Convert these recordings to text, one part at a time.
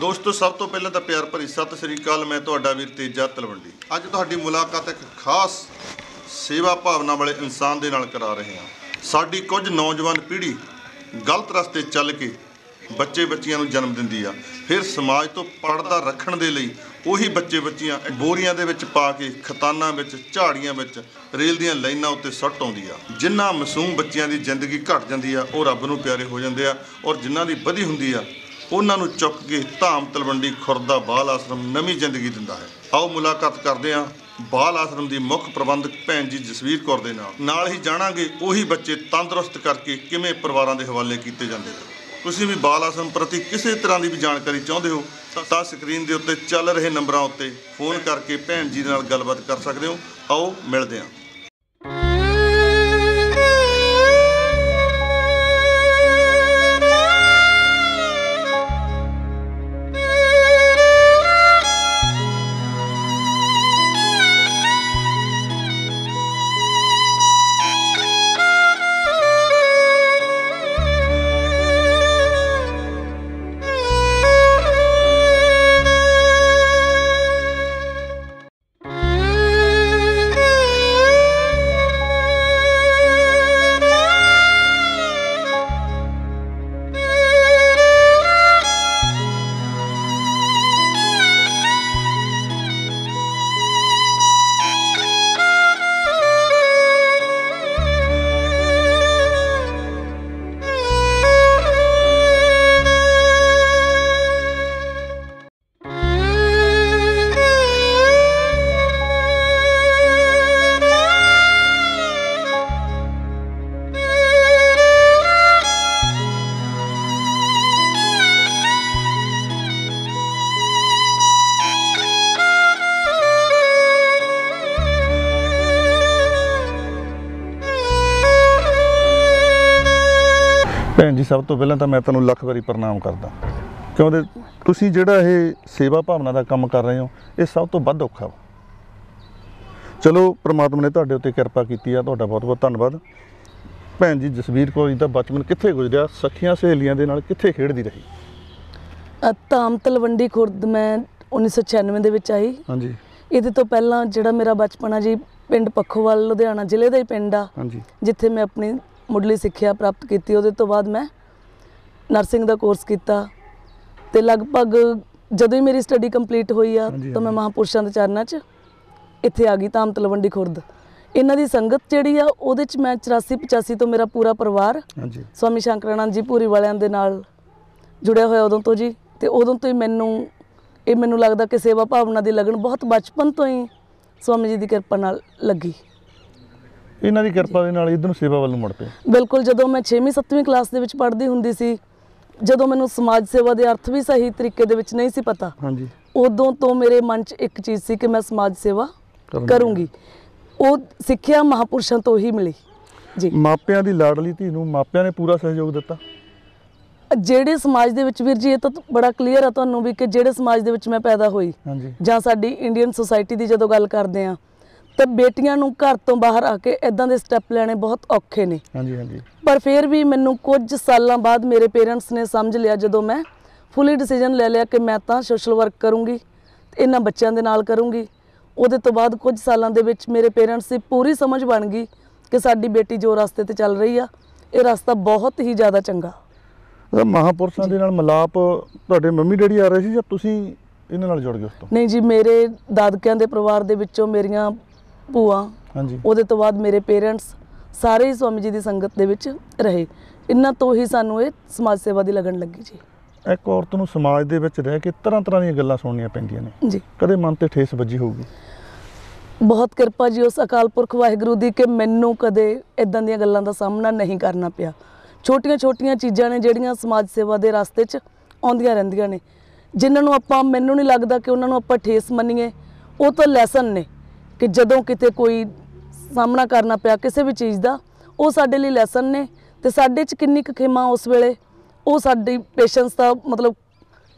ਦੋਸਤੋ ਸਭ ਤੋਂ ਪਹਿਲਾਂ ਤਾਂ ਪਿਆਰ ਭਰੀ ਸਤਿ ਸ੍ਰੀ ਅਕਾਲ ਮੈਂ ਤੁਹਾਡਾ ਵੀਰ ਤੇਜਾ ਤਲਵੰਡੀ ਅੱਜ ਤੁਹਾਡੀ ਮੁਲਾਕਾਤ ਇੱਕ ਖਾਸ ਸੇਵਾ ਭਾਵਨਾ ਵਾਲੇ ਇਨਸਾਨ ਦੇ ਨਾਲ ਕਰਾ ਰਹੇ ਹਾਂ ਸਾਡੀ ਕੁਝ ਨੌਜਵਾਨ ਪੀੜ੍ਹੀ ਗਲਤ ਰਸਤੇ ਚੱਲ ਕੇ ਬੱਚੇ ਬੱਚੀਆਂ ਨੂੰ ਜਨਮ ਦਿੰਦੀ ਆ ਫਿਰ ਸਮਾਜ ਤੋਂ ਪਰਦਾ ਰੱਖਣ ਦੇ ਲਈ ਉਹੀ ਬੱਚੇ ਬੱਚੀਆਂ ਬੋਰੀਆਂ ਦੇ ਵਿੱਚ ਪਾ ਕੇ ਖਤਾਨਾਂ ਵਿੱਚ ਝਾੜੀਆਂ ਵਿੱਚ ਰੇਲ ਦੀਆਂ ਲਾਈਨਾਂ ਉੱਤੇ ਸੱਟ ਆਉਂਦੀ ਆ ਜਿਨ੍ਹਾਂ ਮਾਸੂਮ ਬੱਚਿਆਂ ਦੀ ਜ਼ਿੰਦਗੀ ਘਟ ਜਾਂਦੀ ਆ ਉਹ ਰੱਬ ਨੂੰ ਪਿਆਰੇ ਹੋ ਜਾਂਦੇ ਆ ਔਰ ਜਿਨ੍ਹਾਂ ਦੀ ਵਧੀ ਹੁੰਦੀ ਆ ਉਹਨਾਂ ਨੂੰ ਚੁੱਕ ਕੇ ਧਾਮ ਤਲਵੰਡੀ ਖੁਰਦਾ ਬਾਲ ਆਸ਼ਰਮ ਨਵੀਂ ਜ਼ਿੰਦਗੀ ਦਿੰਦਾ ਹੈ ਆਓ ਮੁਲਾਕਾਤ ਕਰਦੇ ਹਾਂ ਬਾਲ ਆਸ਼ਰਮ ਦੀ ਮੁੱਖ ਪ੍ਰਬੰਧਕ ਭੈਣ ਜੀ ਜਸਵੀਰ ਕੌਰ ਦੇ ਨਾਲ ਨਾਲ ਹੀ ਜਾਣਾਂਗੇ ਉਹੀ ਬੱਚੇ ਤੰਦਰੁਸਤ ਕਰਕੇ ਕਿਵੇਂ ਪਰਿਵਾਰਾਂ ਦੇ ਹਵਾਲੇ ਕੀਤੇ ਜਾਂਦੇ ਨੇ ਤੁਸੀਂ ਵੀ ਬਾਲ ਆਸ਼ਰਮ ਪ੍ਰਤੀ ਕਿਸੇ ਤਰ੍ਹਾਂ ਦੀ ਵੀ ਜਾਣਕਾਰੀ ਚਾਹੁੰਦੇ ਹੋ ਤਾਂ ਸਕਰੀਨ ਦੇ ਉੱਤੇ ਚੱਲ ਰਹੇ ਨੰਬਰਾਂ ਉੱਤੇ ਫੋਨ ਕਰਕੇ ਭੈਣ ਜੀ ਨਾਲ ਗੱਲਬਾਤ ਕਰ ਸਕਦੇ ਹੋ ਆਓ ਮਿਲਦੇ ਹਾਂ ਸਭ ਤੋਂ ਪਹਿਲਾਂ ਤਾਂ ਮੈਂ ਤੁਹਾਨੂੰ ਲੱਖ ਵਾਰੀ ਪ੍ਰਣਾਮ ਕਰਦਾ ਕਿਉਂਕਿ ਤੁਸੀਂ ਜਿਹੜਾ ਇਹ ਸੇਵਾ ਭਾਵਨਾ ਦਾ ਕੰਮ ਕਰ ਰਹੇ ਹੋ ਇਹ ਸਭ ਤੋਂ ਵੱਧ ਔਖਾ ਵਾ ਚਲੋ ਪ੍ਰਮਾਤਮਾ ਨੇ ਤੁਹਾਡੇ ਉੱਤੇ ਕਿਰਪਾ ਕੀਤੀ ਆ ਤੁਹਾਡਾ ਬਹੁਤ ਬਹੁਤ ਧੰਨਵਾਦ ਭੈਣ ਜੀ ਜਸਵੀਰ ਕੌਰ ਜੀ ਦਾ ਬਚਪਨ ਕਿੱਥੇ ਗੁਜ਼ਰਿਆ ਸਖੀਆਂ ਸਹੇਲੀਆਂ ਦੇ ਨਾਲ ਕਿੱਥੇ ਖੇਡਦੀ ਰਹੀ ਤਾਮ ਤਲਵੰਡੀ ਖੁਰਦ ਮੈਂ 1996 ਦੇ ਵਿੱਚ ਆਈ ਹਾਂਜੀ ਇਹਦੇ ਤੋਂ ਪਹਿਲਾਂ ਜਿਹੜਾ ਮੇਰਾ ਬਚਪਨ ਆ ਜੀ ਪਿੰਡ ਪੱਖੋਵਾਲ ਲੁਧਿਆਣਾ ਜ਼ਿਲ੍ਹੇ ਦਾ ਹੀ ਪਿੰਡ ਆ ਹਾਂਜੀ ਜਿੱਥੇ ਮੈਂ ਆਪਣੀ ਮੁੱਢਲੀ ਸਿੱਖਿਆ ਪ੍ਰਾਪਤ ਕੀਤੀ ਉਹਦੇ ਤੋਂ ਬਾਅਦ ਮੈਂ ਨਰਸਿੰਗ ਦਾ ਕੋਰਸ ਕੀਤਾ ਤੇ ਲਗਭਗ ਜਦੋਂ ਹੀ ਮੇਰੀ ਸਟੱਡੀ ਕੰਪਲੀਟ ਹੋਈ ਆ ਤਾਂ ਮੈਂ ਮਹਾਪੁਰਸ਼ਾਂ ਦੇ ਚਰਨਾਂ 'ਚ ਇੱਥੇ ਆ ਗਈ ਤਾਂ ਤਲਵੰਡੀ ਖੁਰਦ ਇਹਨਾਂ ਦੀ ਸੰਗਤ ਜਿਹੜੀ ਆ ਉਹਦੇ 'ਚ ਮੈਂ 84 85 ਤੋਂ ਮੇਰਾ ਪੂਰਾ ਪਰਿਵਾਰ ਹਾਂਜੀ ਸਵਾਮੀ ਸ਼ੰਕਰਾਨੰਦ ਜੀ ਪੂਰੀ ਵਾਲਿਆਂ ਦੇ ਨਾਲ ਜੁੜਿਆ ਹੋਇਆ ਉਦੋਂ ਤੋਂ ਜੀ ਤੇ ਉਦੋਂ ਤੋਂ ਹੀ ਮੈਨੂੰ ਇਹ ਮੈਨੂੰ ਲੱਗਦਾ ਕਿ ਸੇਵਾ ਭਾਵਨਾ ਦੀ ਲਗਨ ਬਹੁਤ ਬਚਪਨ ਤੋਂ ਹੀ ਸਵਾਮੀ ਜੀ ਦੀ ਕਿਰਪਾ ਨਾਲ ਲੱਗੀ ਇਹਨਾਂ ਦੀ ਕਿਰਪਾ ਦੇ ਨਾਲ ਇਧਰ ਨੂੰ ਸੇਵਾ ਵੱਲ ਨੂੰ ਮੁੜ ਪਏ ਬਿਲਕੁਲ ਜਦੋਂ ਮੈਂ 6ਵੀਂ 7ਵੀਂ ਕਲਾਸ ਦੇ ਵਿੱਚ ਪੜ੍ਹਦੀ ਹੁੰਦੀ ਸੀ ਜਦੋਂ ਮੈਨੂੰ ਸਮਾਜ ਸੇਵਾ ਦੇ ਅਰਥ ਵੀ ਸਹੀ ਤਰੀਕੇ ਦੇ ਵਿੱਚ ਨਹੀਂ ਸੀ ਪਤਾ ਹਾਂਜੀ ਉਦੋਂ ਤੋਂ ਮੇਰੇ ਮਨ 'ਚ ਇੱਕ ਚੀਜ਼ ਸੀ ਕਿ ਮੈਂ ਸਮਾਜ ਸੇਵਾ ਕਰੂੰਗੀ ਉਹ ਸਿੱਖਿਆ ਮਹਾਪੁਰਸ਼ਾਂ ਤੋਂ ਹੀ ਮਿਲੀ ਜੀ ਮਾਪਿਆਂ ਦੀ ਲਾਡਲੀ ਧੀ ਨੂੰ ਮਾਪਿਆਂ ਨੇ ਪੂਰਾ ਸਹਿਯੋਗ ਦਿੱਤਾ ਜਿਹੜੇ ਸਮਾਜ ਦੇ ਵਿੱਚ ਵੀਰ ਜੀ ਇਹ ਤਾਂ ਬੜਾ ਕਲੀਅਰ ਆ ਤੁਹਾਨੂੰ ਵੀ ਕਿ ਜਿਹੜੇ ਸਮਾਜ ਦੇ ਵਿੱਚ ਮੈਂ ਪੈਦਾ ਹੋਈ ਜਾਂ ਸਾਡੀ ਇੰਡੀਅਨ ਸੋਸਾਇਟੀ ਦੀ ਜਦੋਂ ਗੱਲ ਕਰਦੇ ਆ ਤਾਂ ਬੇਟੀਆਂ ਨੂੰ ਘਰ ਤੋਂ ਬਾਹਰ ਆ ਕੇ ਇਦਾਂ ਦੇ ਸਟੈਪ ਲੈਣੇ ਬਹੁਤ ਔਖੇ ਨੇ ਹਾਂਜੀ ਹਾਂਜੀ ਪਰ ਫਿਰ ਵੀ ਮੈਨੂੰ ਕੁਝ ਸਾਲਾਂ ਬਾਅਦ ਮੇਰੇ ਪੇਰੈਂਟਸ ਨੇ ਸਮਝ ਲਿਆ ਜਦੋਂ ਮੈਂ ਫੁੱਲੀ ਡਿਸੀਜਨ ਲੈ ਲਿਆ ਕਿ ਮੈਂ ਤਾਂ ਸੋਸ਼ਲ ਵਰਕ ਕਰੂੰਗੀ ਇਹਨਾਂ ਬੱਚਿਆਂ ਦੇ ਨਾਲ ਕਰੂੰਗੀ ਉਹਦੇ ਤੋਂ ਬਾਅਦ ਕੁਝ ਸਾਲਾਂ ਦੇ ਵਿੱਚ ਮੇਰੇ ਪੇਰੈਂਟਸ ਦੀ ਪੂਰੀ ਸਮਝ ਬਣ ਗਈ ਕਿ ਸਾਡੀ ਬੇਟੀ ਜੋ ਰਸਤੇ ਤੇ ਚੱਲ ਰਹੀ ਆ ਇਹ ਰਸਤਾ ਬਹੁਤ ਹੀ ਜ਼ਿਆਦਾ ਚੰਗਾ ਮਹਾਪੁਰਸ਼ਾਂ ਦੇ ਨਾਲ ਮਲਾਪ ਤੁਹਾਡੇ ਮੰਮੀ ਡੈਡੀ ਆ ਰਹੇ ਸੀ ਜਾਂ ਤੁਸੀਂ ਇਹਨਾਂ ਨਾਲ ਜੁੜ ਗਏ ਉਸ ਤੋਂ ਨਹੀਂ ਜੀ ਮੇਰੇ ਦਾਦਕਿਆਂ ਦੇ ਪਰਿਵਾਰ ਦੇ ਵਿੱਚੋਂ ਮੇਰੀਆਂ ਪੂਆ ਹਾਂਜੀ ਉਹਦੇ ਤੋਂ ਬਾਅਦ ਮੇਰੇ ਪੇਰੈਂਟਸ ਸਾਰੇ ਹੀ ਸਵਾਮੀ ਜੀ ਦੀ ਸੰਗਤ ਦੇ ਵਿੱਚ ਰਹੇ ਇੰਨਾ ਤੋਂ ਹੀ ਸਾਨੂੰ ਇਹ ਸਮਾਜ ਸੇਵਾ ਦੀ ਲਗਨ ਲੱਗੀ ਜੀ ਇੱਕ ਔਰਤ ਨੂੰ ਸਮਾਜ ਦੇ ਵਿੱਚ ਰਹਿ ਕੇ ਤਰ੍ਹਾਂ ਤਰ੍ਹਾਂ ਦੀਆਂ ਗੱਲਾਂ ਸੁਣਨੀਆਂ ਪੈਂਦੀਆਂ ਨੇ ਜੀ ਕਦੇ ਮਨ ਤੇ ਠੇਸ ਵੱਜੀ ਹੋਊਗੀ ਬਹੁਤ ਕਿਰਪਾ ਜੀ ਉਸ ਅਕਾਲ ਪੁਰਖ ਵਾਹਿਗੁਰੂ ਦੀ ਕਿ ਮੈਨੂੰ ਕਦੇ ਇਦਾਂ ਦੀਆਂ ਗੱਲਾਂ ਦਾ ਸਾਹਮਣਾ ਨਹੀਂ ਕਰਨਾ ਪਿਆ ਛੋਟੀਆਂ-ਛੋਟੀਆਂ ਚੀਜ਼ਾਂ ਨੇ ਜਿਹੜੀਆਂ ਸਮਾਜ ਸੇਵਾ ਦੇ ਰਸਤੇ 'ਚ ਆਉਂਦੀਆਂ ਰਹਿੰਦੀਆਂ ਨੇ ਜਿਨ੍ਹਾਂ ਨੂੰ ਆਪਾਂ ਮੈਨੂੰ ਨਹੀਂ ਲੱਗਦਾ ਕਿ ਉਹਨਾਂ ਨੂੰ ਆਪਾਂ ਠੇਸ ਮੰਨੀਏ ਉਹ ਤਾਂ ਲੈਸਨ ਨੇ ਕਿ ਜਦੋਂ ਕਿਤੇ ਕੋਈ ਸਾਹਮਣਾ ਕਰਨਾ ਪਿਆ ਕਿਸੇ ਵੀ ਚੀਜ਼ ਦਾ ਉਹ ਸਾਡੇ ਲਈ ਲੈਸਨ ਨੇ ਤੇ ਸਾਡੇ 'ਚ ਕਿੰਨੀ ਕੁ ਖੇਮਾ ਉਸ ਵੇਲੇ ਉਹ ਸਾਡੀ ਪੇਸ਼ੈਂਸ ਦਾ ਮਤਲਬ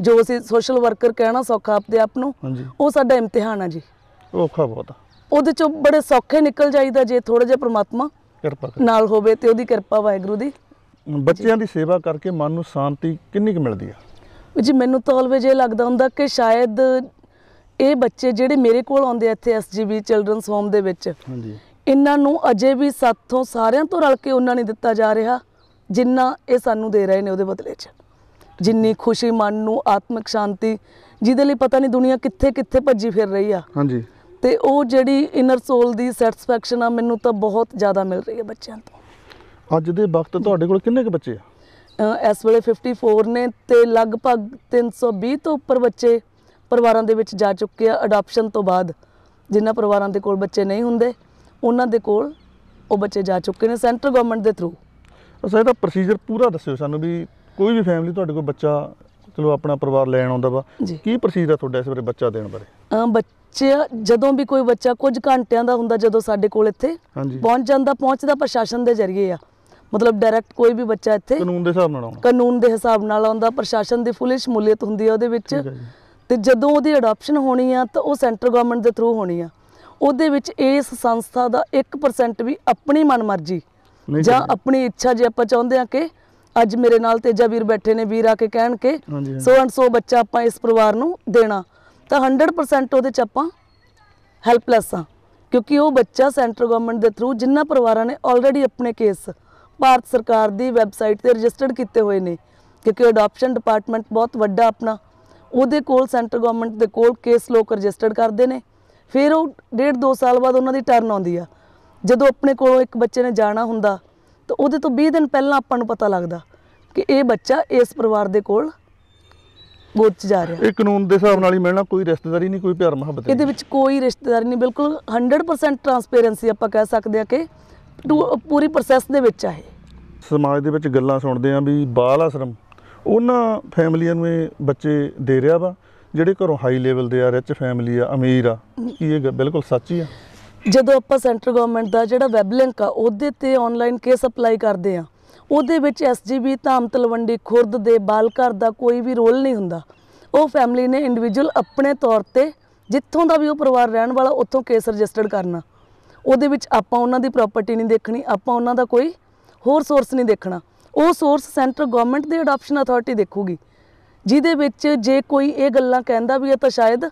ਜੋ ਅਸੀਂ ਸੋਸ਼ਲ ਵਰਕਰ ਕਹਿਣਾ ਸੌਖਾ ਆਪਦੇ ਆਪ ਨੂੰ ਉਹ ਸਾਡਾ ਇਮਤਿਹਾਨ ਆ ਜੀ ਔਖਾ ਬਹੁਤ ਆ ਉਹਦੇ 'ਚੋਂ ਬੜੇ ਸੌਖੇ ਨਿਕਲ ਜਾਈਦਾ ਜੇ ਥੋੜਾ ਜਿਹਾ ਪ੍ਰਮਾਤਮਾ ਕਿਰਪਾ ਨਾਲ ਹੋਵੇ ਤੇ ਉਹਦੀ ਕਿਰਪਾ ਵਾਹਿਗੁਰੂ ਦੀ ਬੱਚਿਆਂ ਦੀ ਸੇਵਾ ਕਰਕੇ ਮਨ ਨੂੰ ਸ਼ਾਂਤੀ ਕਿੰਨੀ ਕੁ ਮਿਲਦੀ ਆ ਜੀ ਮੈਨੂੰ ਤਾਂ ਹਲਵੇ ਜੇ ਲੱਗਦਾ ਹੁੰਦਾ ਕਿ ਸ਼ਾਇਦ ਇਹ ਬੱਚੇ ਜਿਹੜੇ ਮੇਰੇ ਕੋਲ ਆਉਂਦੇ ਇੱਥੇ ਐਸਜੀਬੀ ਚਿਲਡਰਨ ਹੋਮ ਦੇ ਵਿੱਚ ਹਾਂਜੀ ਇਹਨਾਂ ਨੂੰ ਅਜੇ ਵੀ ਸਾਥੋਂ ਸਾਰਿਆਂ ਤੋਂ ਰਲ ਕੇ ਉਹਨਾਂ ਨੇ ਦਿੱਤਾ ਜਾ ਰਿਹਾ ਜਿੰਨਾ ਇਹ ਸਾਨੂੰ ਦੇ ਰਹੇ ਨੇ ਉਹਦੇ ਬਦਲੇ 'ਚ ਜਿੰਨੀ ਖੁਸ਼ੀ ਮਨ ਨੂੰ ਆਤਮਿਕ ਸ਼ਾਂਤੀ ਜਿਹਦੇ ਲਈ ਪਤਾ ਨਹੀਂ ਦੁਨੀਆ ਕਿੱਥੇ ਕਿੱਥੇ ਭੱਜੀ ਫਿਰ ਰਹੀ ਆ ਹਾਂਜੀ ਤੇ ਉਹ ਜਿਹੜੀ ਇਨਰ ਸੋਲ ਦੀ ਸੈਟੀਸਫੈਕਸ਼ਨ ਆ ਮੈਨੂੰ ਤਾਂ ਬਹੁਤ ਜ਼ਿਆਦਾ ਮਿਲ ਰਹੀ ਹੈ ਬੱਚਿਆਂ ਤੋਂ ਅੱਜ ਦੇ ਵਕਤ ਤੁਹਾਡੇ ਕੋਲ ਕਿੰਨੇ ਕੁ ਬੱਚੇ ਆ ਇਸ ਵੇਲੇ 54 ਨੇ ਤੇ ਲਗਭਗ 320 ਤੋਂ ਉੱਪਰ ਬੱਚੇ ਪਰਿਵਾਰਾਂ ਦੇ ਵਿੱਚ ਜਾ ਚੁੱਕੇ ਆ ਅਡਾਪਸ਼ਨ ਤੋਂ ਬਾਅਦ ਜਿਨ੍ਹਾਂ ਪਰਿਵਾਰਾਂ ਦੇ ਕੋਲ ਬੱਚੇ ਨਹੀਂ ਹੁੰਦੇ ਉਹਨਾਂ ਦੇ ਕੋਲ ਉਹ ਬੱਚੇ ਜਾ ਚੁੱਕੇ ਨੇ ਸੈਂਟਰ ਗਵਰਨਮੈਂਟ ਦੇ ਥਰੂ ਸਰ ਇਹਦਾ ਪ੍ਰੋਸੀਜਰ ਪੂਰਾ ਦੱਸਿਓ ਸਾਨੂੰ ਵੀ ਕੋਈ ਵੀ ਫੈਮਿਲੀ ਤੁਹਾਡੇ ਕੋਲ ਬੱਚਾ ਚਲੋ ਆਪਣਾ ਪਰਿਵਾਰ ਲੈਣ ਆਉਂਦਾ ਵਾ ਕੀ ਪ੍ਰੋਸੀਜਰ ਆ ਤੁਹਾਡਾ ਇਸ ਬਾਰੇ ਬੱਚਾ ਦੇਣ ਬਾਰੇ ਬੱਚੇ ਜਦੋਂ ਵੀ ਕੋਈ ਬੱਚਾ ਕੁਝ ਘੰਟਿਆਂ ਦਾ ਹੁੰਦਾ ਜਦੋਂ ਸਾਡੇ ਕੋਲ ਇੱਥੇ ਪਹੁੰਚ ਜਾਂਦਾ ਪਹੁੰਚਦਾ ਪ੍ਰਸ਼ਾਸਨ ਦੇ ਜ਼ਰੀਏ ਆ ਮਤਲਬ ਡਾਇਰੈਕਟ ਕੋਈ ਵੀ ਬੱਚਾ ਇੱਥੇ ਕਾਨੂੰਨ ਦੇ ਹਿਸਾਬ ਨਾਲ ਆਉਂਦਾ ਕਾਨੂੰਨ ਦੇ ਹਿਸਾਬ ਨਾਲ ਆਉਂਦਾ ਪ੍ਰਸ਼ਾਸਨ ਦੀ ਫੁੱਲਿਸ਼ ਮੁਲੀਅਤ ਹੁੰਦੀ ਆ ਉਹਦੇ ਵਿੱਚ ਤੇ ਜਦੋਂ ਉਹਦੀ ਅਡਾਪਸ਼ਨ ਹੋਣੀ ਆ ਤਾਂ ਉਹ ਸੈਂਟਰ ਗਵਰਨਮੈਂਟ ਦੇ ਥਰੂ ਹੋਣੀ ਆ ਉਹਦੇ ਵਿੱਚ ਇਸ ਸੰਸਥਾ ਦਾ 1% ਵੀ ਆਪਣੀ ਮਨਮਰਜ਼ੀ ਜਾਂ ਆਪਣੀ ਇੱਛਾ ਜੇ ਆਪਾਂ ਚਾਹੁੰਦੇ ਆ ਕਿ ਅੱਜ ਮੇਰੇ ਨਾਲ ਤੇਜਾ ਵੀਰ ਬੈਠੇ ਨੇ ਵੀਰ ਆ ਕੇ ਕਹਿਣ ਕੇ ਸੋ ਐਂਡ ਸੋ ਬੱਚਾ ਆਪਾਂ ਇਸ ਪਰਿਵਾਰ ਨੂੰ ਦੇਣਾ ਤਾਂ 100% ਉਹਦੇ ਚ ਆਪਾਂ ਹੈਲਪਲੈਸ ਆ ਕਿਉਂਕਿ ਉਹ ਬੱਚਾ ਸੈਂਟਰ ਗਵਰਨਮੈਂਟ ਦੇ ਥਰੂ ਜਿੰਨਾ ਪਰਿਵਾਰਾਂ ਨੇ ਆਲਰੇਡੀ ਆਪਣੇ ਕੇਸ ਭਾਰਤ ਸਰਕਾਰ ਦੀ ਵੈਬਸਾਈਟ ਤੇ ਰਜਿਸਟਰਡ ਕੀਤੇ ਹੋਏ ਨੇ ਕਿਉਂਕਿ ਅਡਾਪਸ਼ਨ ਡਿਪਾਰਟਮੈਂਟ ਬਹੁਤ ਵੱਡਾ ਆਪਣਾ ਉਹਦੇ ਕੋਲ ਸੈਂਟਰ ਗਵਰਨਮੈਂਟ ਦੇ ਕੋਲ ਕੇਸ ਲੋਕ ਰਜਿਸਟਰਡ ਕਰਦੇ ਨੇ ਫਿਰ ਉਹ ਡੇਢ 2 ਸਾਲ ਬਾਅਦ ਉਹਨਾਂ ਦੀ ਟਰਨ ਆਉਂਦੀ ਆ ਜਦੋਂ ਆਪਣੇ ਕੋਲੋਂ ਇੱਕ ਬੱਚੇ ਨੇ ਜਾਣਾ ਹੁੰਦਾ ਤਾਂ ਉਹਦੇ ਤੋਂ 20 ਦਿਨ ਪਹਿਲਾਂ ਆਪਾਂ ਨੂੰ ਪਤਾ ਲੱਗਦਾ ਕਿ ਇਹ ਬੱਚਾ ਇਸ ਪਰਿਵਾਰ ਦੇ ਕੋਲ ਗੋਚ ਚ ਜਾ ਰਿਹਾ ਇਹ ਕਾਨੂੰਨ ਦੇ ਹਿਸਾਬ ਨਾਲ ਹੀ ਮਿਲਣਾ ਕੋਈ ਰਿਸ਼ਤੇਦਾਰੀ ਨਹੀਂ ਕੋਈ ਪਿਆਰ ਮੁਹੱਬਤ ਇਹਦੇ ਵਿੱਚ ਕੋਈ ਰਿਸ਼ਤੇਦਾਰੀ ਨਹੀਂ ਬਿਲਕੁਲ 100% ਟਰਾਂਸਪੇਰੈਂਸੀ ਆਪਾਂ ਕਹਿ ਸਕਦੇ ਆ ਕਿ ਪੂਰੀ ਪ੍ਰੋਸੈਸ ਦੇ ਵਿੱਚ ਆ ਇਹ ਸਮਾਜ ਦੇ ਵਿੱਚ ਗੱਲਾਂ ਸੁਣਦੇ ਆ ਵੀ ਬਾਲ ਆਸ਼ਰਮ ਉਹਨਾਂ ਫੈਮਲੀਆਂ ਨੂੰ ਇਹ ਬੱਚੇ ਦੇ ਰਿਹਾ ਵਾ ਜਿਹੜੇ ਘਰੋਂ ਹਾਈ ਲੈਵਲ ਦੇ ਆ ਰਿਚ ਫੈਮਲੀ ਆ ਅਮੀਰ ਆ ਕੀ ਇਹ ਬਿਲਕੁਲ ਸੱਚੀ ਆ ਜਦੋਂ ਆਪਾਂ ਸੈਂਟਰ ਗਵਰਨਮੈਂਟ ਦਾ ਜਿਹੜਾ ਵੈਬ ਲਿੰਕ ਆ ਉਹਦੇ ਤੇ ਆਨਲਾਈਨ ਕੇਸ ਅਪਲਾਈ ਕਰਦੇ ਆ ਉਹਦੇ ਵਿੱਚ ਐਸਜੀਬੀ ਧਾਮ ਤਲਵੰਡੀ ਖੁਰਦ ਦੇ ਬਾਲਕਰ ਦਾ ਕੋਈ ਵੀ ਰੋਲ ਨਹੀਂ ਹੁੰਦਾ ਉਹ ਫੈਮਲੀ ਨੇ ਇੰਡੀਵਿਜੂਅਲ ਆਪਣੇ ਤੌਰ ਤੇ ਜਿੱਥੋਂ ਦਾ ਵੀ ਉਹ ਪਰਿਵਾਰ ਰਹਿਣ ਵਾਲਾ ਉੱਥੋਂ ਕੇਸ ਰਜਿਸਟਰਡ ਕਰਨਾ ਉਹਦੇ ਵਿੱਚ ਆਪਾਂ ਉਹਨਾਂ ਦੀ ਪ੍ਰਾਪਰਟੀ ਨਹੀਂ ਦੇਖਣੀ ਆਪਾਂ ਉਹਨਾਂ ਦਾ ਕੋਈ ਹੋਰ ਸੋਰਸ ਨਹੀਂ ਦੇਖਣਾ ਉਹ ਸੋਰਸ ਸੈਂਟਰ ਗਵਰਨਮੈਂਟ ਦੀ ਅਡਾਪਸ਼ਨ ਅਥਾਰਟੀ ਦੇਖੂਗੀ ਜਿਹਦੇ ਵਿੱਚ ਜੇ ਕੋਈ ਇਹ ਗੱਲਾਂ ਕਹਿੰਦਾ ਵੀ ਇਹ ਤਾਂ ਸ਼ਾਇਦ